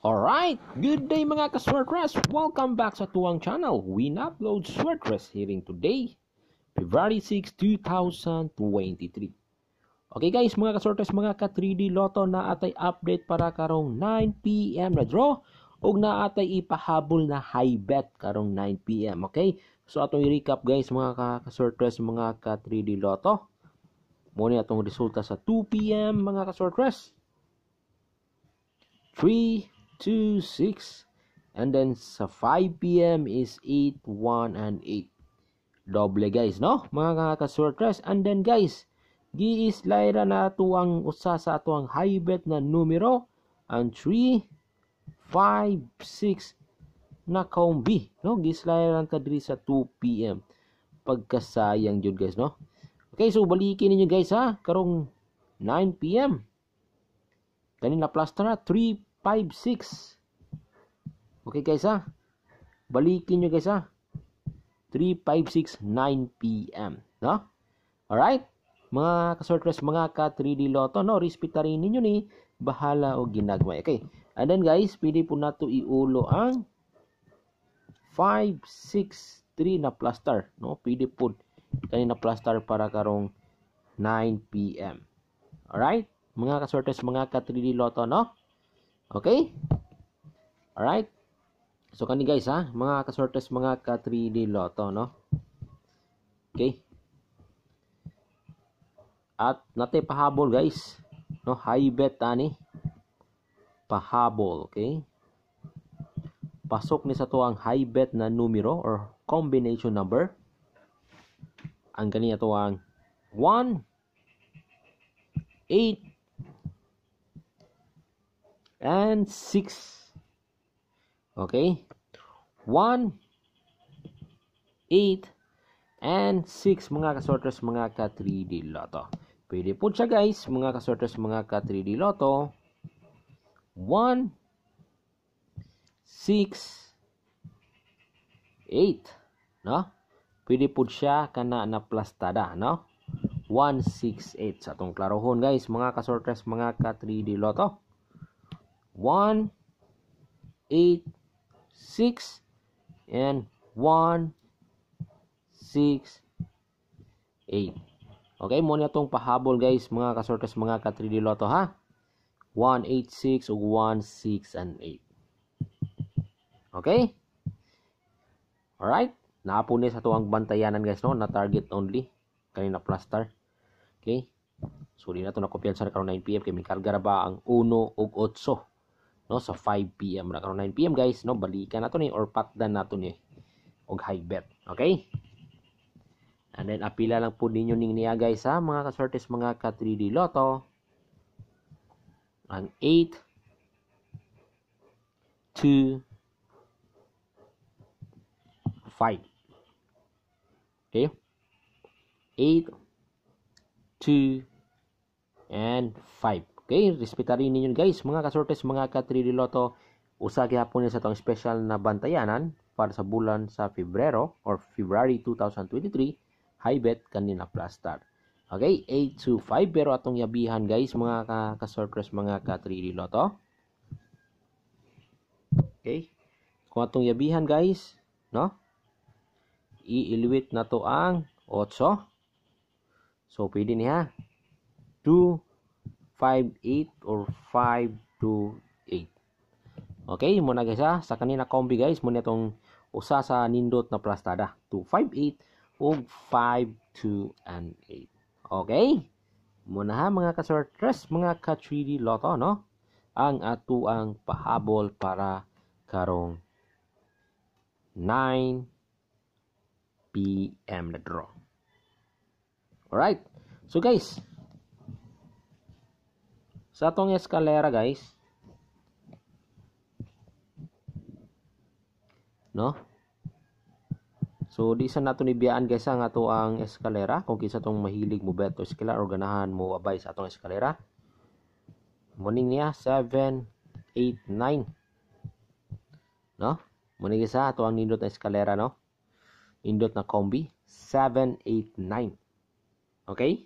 Alright, good day mga ka-Sweatress! Welcome back sa tuwang channel. We upload Sweatress hearing today, February 6, 2023. Okay guys, mga ka mga ka-3D Lotto na atay update para karong 9pm na draw ug na atay ipahabol na high bet karong 9pm, okay? So atong i-recap guys mga ka-Sweatress, mga ka-3D Lotto. Mo ni atong resulta sa 2pm mga ka-Sweatress. 3 2, 6. And then sa 5 p.m. is 8, 1, and 8. Doble guys, no? Mga kakaswertres. And then guys, giis laira na ito ang usa sa ito ang high bet na numero. Ang 3, 5, 6 na kombi. No? Giis laira ta diri sa 2 p.m. Pagkasayang jud guys, no? Okay, so balikin ninyo guys ha. Karong 9 p.m. Kanina plaster na 3 5 Okay guys ha. Balikin nyo guys ha. 356 9 p.m. No? Alright? Mga ka mga ka-3D Lotto, no? Respetarin ninyo ni bahala o ginagmay Okay. And then guys, pwede po nato iulo ang 5, 6, 3 na plaster. No? Pwede po kanina plaster para karong 9 p.m. Alright? Mga ka mga ka-3D Lotto, no? Okay? Alright? So, kani guys ha, mga kasortes, mga ka 3D Lotto, no? Okay? At nate pahabol guys, no? High bet ani. Pahabol, okay? Pasok ni sa to ang high bet na numero or combination number. Ang kani ato ang 1 8 and 6 okay 1 8 and 6 mga kasorters mga ka 3D Lotto pwede po siya guys mga kasorters mga ka 3D Lotto 1 6 8 no pwede po siya kana na plastada no 168 sa atong klarohon guys mga kasorters mga ka 3D Lotto 1, 8, 6, and 1, 6, 8. Okay, muna itong pahabol guys, mga kasortes, mga ka 3D Lotto ha. 1, 8, 6, ug 1, and 8. Okay? Alright? Naapo ni sa tuang bantayanan guys, no? Na target only. Kanina plaster. Okay? So, di na ito na sa karoon 9pm. Kaya may karga ba ang 1 ug 8 no sa 5 PM ra karon 9 PM guys no balikan nato ni or patdan nato ni og high bet okay and then apila lang po ninyo ning niya guys sa mga kasortes mga ka 3D loto ang 8 2 5 okay 8 2 and 5 Okay, respetarin ninyo guys mga kasortes, mga ka katrililoto. Usagi hapon sa itong special na bantayanan para sa bulan sa Febrero or February 2023, high bet kanina plus star. Okay, 8 to 5 pero atong yabihan guys mga ka kasortres, mga katrililoto. Okay, kung atong yabihan guys, no? Iiliwit na to ang 8. So, pwede niya. 2, 5-8 or 5-2-8. Okay, muna guys ha. Sa kanina combi guys, mo na itong usa sa nindot na plastada. 2-5-8 o 5-2 8. Okay? Muna ha mga ka-sortress, mga ka-3D loto, no? Ang ato ang pahabol para karong 9 p.m. na draw. Alright? So guys, sa atong eskalera guys, no? So di sa nato ni biyaan guys ang ato ang eskalera kung kinsa tong mahilig mo beto eskalera or ganahan mo abay sa atong eskalera. Muni niya 7 8 9. No? Muni sa ato ang nindot na eskalera no. indot na kombi 7 8 9. Okay?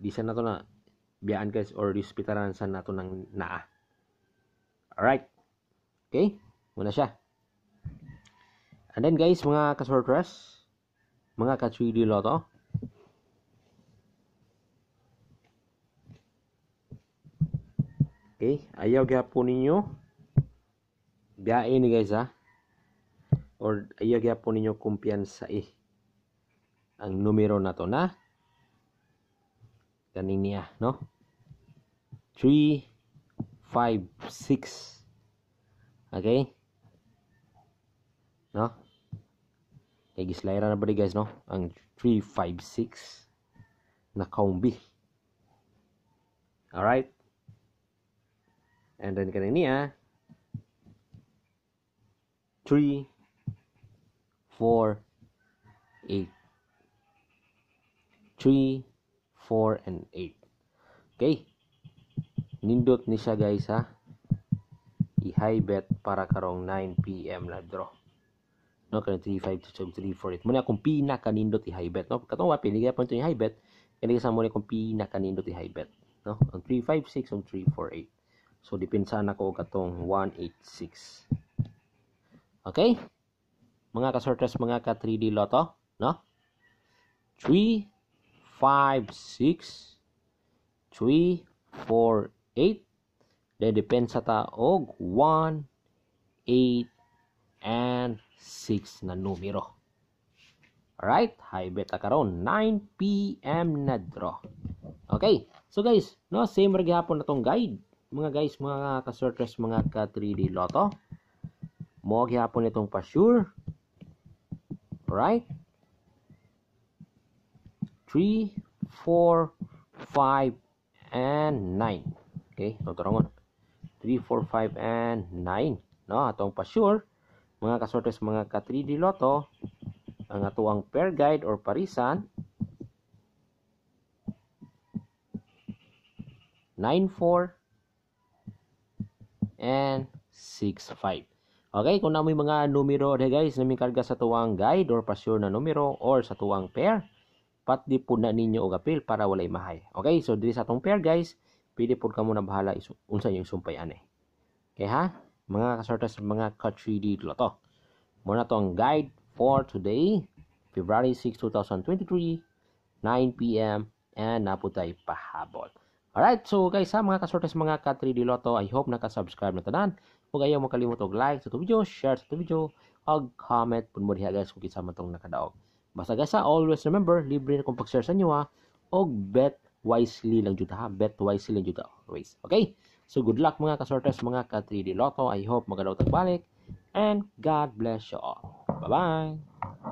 Di sa nato na biyaan guys or hospitalan sa nato ng naa alright okay muna siya and then guys mga kasortras mga ka 3D loto okay ayaw gapon ninyo biyain ni guys ha or ayaw gapon ninyo kumpiyansa eh ang numero na to na kaning niya no 3 5 6 okay no kay gislayan na ba guys no ang 3 5 6 na kaumbi all right and then kaning niya 3 4 8 3 4, and 8. Okay? Nindot ni siya guys ha. I-high bet para karong 9pm na draw. No, kaya 3, 5, 2, 3, 4, Muna akong pinakanindot i-high bet. No? Katong wapi, niligay pa ito i-high bet. Kaya sa muna akong pinakanindot i-high bet. No? Ang 3, 5, 6, ang 3, 4, 8. So, dipinsan ako katong 186. Okay? Mga ka kasorters, mga ka 3D Lotto, no? 3, 5, 6, 3, 4, 8. Then depensa ta og 1, 8, and 6 na numero. Alright? hi beta karon 9 p.m. na draw. Okay. So guys, no same ra na tong guide. Mga guys, mga ka-sorters, mga ka 3D Lotto. Mo gihapon itong pa-sure. Right? 3, 4, 5, and 9. Okay, tuturangon. 3, 4, 5, and 9. No, atong pa-sure, mga kasortes mga ka-3D loto, ang atuang pair guide or parisan, 9-4 and 6-5. Okay, kung na may mga numero, okay guys, naming karga sa tuwang guide or pa-sure na numero or sa tuwang pair, pat di na ninyo og apil para walay mahay. Okay, so diri sa atong pair guys, pili pud kamo na bahala unsa yung sumpayan eh. Okay ha? Mga kasorta sa mga ka 3D loto. Muna to ang guide for today, February 6, 2023, 9 p.m. and naputay pahabol. Alright, so guys ha, mga kasorta sa mga ka 3D loto, I hope naka-subscribe na tanan. Huwag ayaw makalimot og like sa to video, share sa to video, og comment pud mo diha guys kung kinsa man tong nakadaog. Basta gasa, always remember, libre na kung pag-share sa inyo ha. O bet wisely lang dito ha. Bet wisely lang dito always. Okay? So good luck mga kasorters, mga ka-3D Lotto. I hope magandang tagbalik. And God bless you all. Bye-bye!